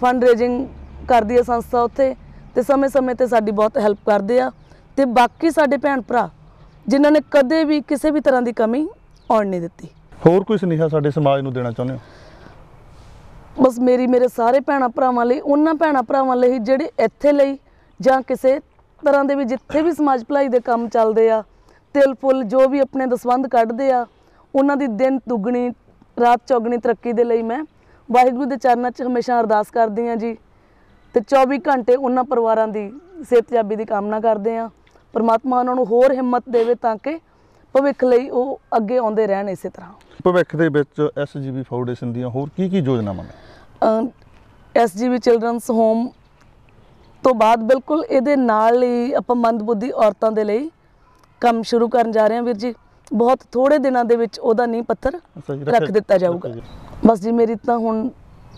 ਫੰਡ ਰੇਜ਼ਿੰਗ ਕਰਦੀ ਹੈ ਸੰਸਥਾ ਉੱਥੇ ਤੇ ਸਮੇਂ-ਸਮੇਂ ਤੇ ਸਾਡੀ ਬਹੁਤ ਹੈਲਪ ਕਰਦੇ ਆ ਤੇ ਬਾਕੀ ਸਾਡੇ ਭੈਣ ਭਰਾ ਜਿਨ੍ਹਾਂ ਨੇ ਕਦੇ ਵੀ ਕਿਸੇ ਵੀ ਤਰ੍ਹਾਂ ਦੀ ਕਮੀ ਆਉਣ ਨਹੀਂ ਦਿੱਤੀ ਹੋਰ ਕੋਈ ਸੁਨੇਹਾ ਸਾਡੇ ਸਮਾਜ ਨੂੰ ਦੇਣਾ ਚਾਹੁੰਦੇ ਹੋ ਬਸ ਮੇਰੀ ਮੇਰੇ ਸਾਰੇ ਭੈਣਾ ਭਰਾਵਾਂ ਲਈ ਉਹਨਾਂ ਭੈਣਾ ਭਰਾਵਾਂ ਲਈ ਜਿਹੜੇ ਇੱਥੇ ਲਈ ਜਾਂ ਕਿਸੇ ਤਰ੍ਹਾਂ ਦੇ ਵੀ ਜਿੱਥੇ ਵੀ ਸਮਾਜ ਭਲਾਈ ਦੇ ਕੰਮ ਚੱਲਦੇ ਆ ਤਿਲ ਫੁੱਲ ਜੋ ਵੀ ਆਪਣੇ ਦਸਵੰਦ ਕੱਢਦੇ ਆ ਉਹਨਾਂ ਦੀ ਦਿਨ ਦੁੱਗਣੀ ਰਾਤ ਚੌਗਣੀ ਤਰੱਕੀ ਦੇ ਲਈ ਮੈਂ ਵਾਹਿਗੁਰੂ ਦੇ ਚਰਨਾਂ 'ਚ ਹਮੇਸ਼ਾ ਅਰਦਾਸ ਕਰਦੀ ਆ ਜੀ ਤੇ 24 ਘੰਟੇ ਉਹਨਾਂ ਪਰਿਵਾਰਾਂ ਦੀ ਸਿਹਤਯਾਬੀ ਦੀ ਕਾਮਨਾ ਕਰਦੇ ਆ ਪਰਮਾਤਮਾ ਉਹਨਾਂ ਨੂੰ ਹੋਰ ਹਿੰਮਤ ਦੇਵੇ ਤਾਂ ਕਿ ਭਵਿੱਖ ਲਈ ਉਹ ਅੱਗੇ ਆਉਂਦੇ ਰਹਿਣ ਇਸੇ ਤਰ੍ਹਾਂ ਭਵਿੱਖ ਦੇ ਵਿੱਚ ਐਸਜੀਬੀ ਫਾਊਂਡੇਸ਼ਨ ਦੀਆਂ ਹੋਰ ਕੀ ਕੀ ਯੋਜਨਾਵਾਂ ਨੇ ਐਸਜੀਬੀ ਚਿਲਡਰਨਸ ਹੋਮ ਤੋਂ ਬਾਅਦ ਬਿਲਕੁਲ ਇਹਦੇ ਨਾਲ ਹੀ ਆਪਾਂ ਮੰਦਬੁੱਧੀ ਔਰਤਾਂ ਦੇ ਲਈ ਕੰਮ ਸ਼ੁਰੂ ਕਰਨ ਜਾ ਰਹੇ ਹਾਂ ਵੀਰ ਜੀ ਬਹੁਤ ਥੋੜੇ ਦਿਨਾਂ ਦੇ ਵਿੱਚ ਉਹਦਾ ਨੀਂਹ ਪੱਥਰ ਰੱਖ ਦਿੱਤਾ ਜਾਊਗਾ ਬਸ ਜੀ ਮੇਰੀ ਤਾਂ ਹੁਣ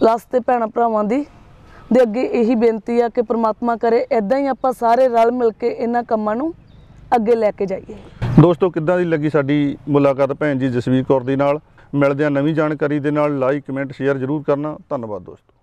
ਲਾਸਟ ਤੇ ਭੈਣਾ ਭਰਾਵਾਂ ਦੀ ਦੇ ਅੱਗੇ ਇਹੀ ਬੇਨਤੀ ਆ ਕਿ ਪ੍ਰਮਾਤਮਾ ਕਰੇ ਐਦਾਂ ਹੀ ਆਪਾਂ ਸਾਰੇ ਰਲ ਮਿਲ ਕੇ ਇਹਨਾਂ ਕੰਮਾਂ ਨੂੰ ਅੱਗੇ ਲੈ ਕੇ ਜਾਈਏ ਦੋਸਤੋ ਕਿੱਦਾਂ ਦੀ ਲੱਗੀ ਸਾਡੀ ਮੁਲਾਕਾਤ ਭੈਣ ਜੀ ਜਸਵੀਰ ਕੌਰ ਦੀ ਨਾਲ ਮਿਲਦੇ ਆ ਨਵੀਂ ਜਾਣਕਾਰੀ ਦੇ ਨਾਲ ਲਾਈਕ ਕਮੈਂਟ ਸ਼ੇਅਰ ਜ਼ਰੂਰ ਕਰਨਾ ਧੰਨਵਾਦ ਦੋਸਤੋ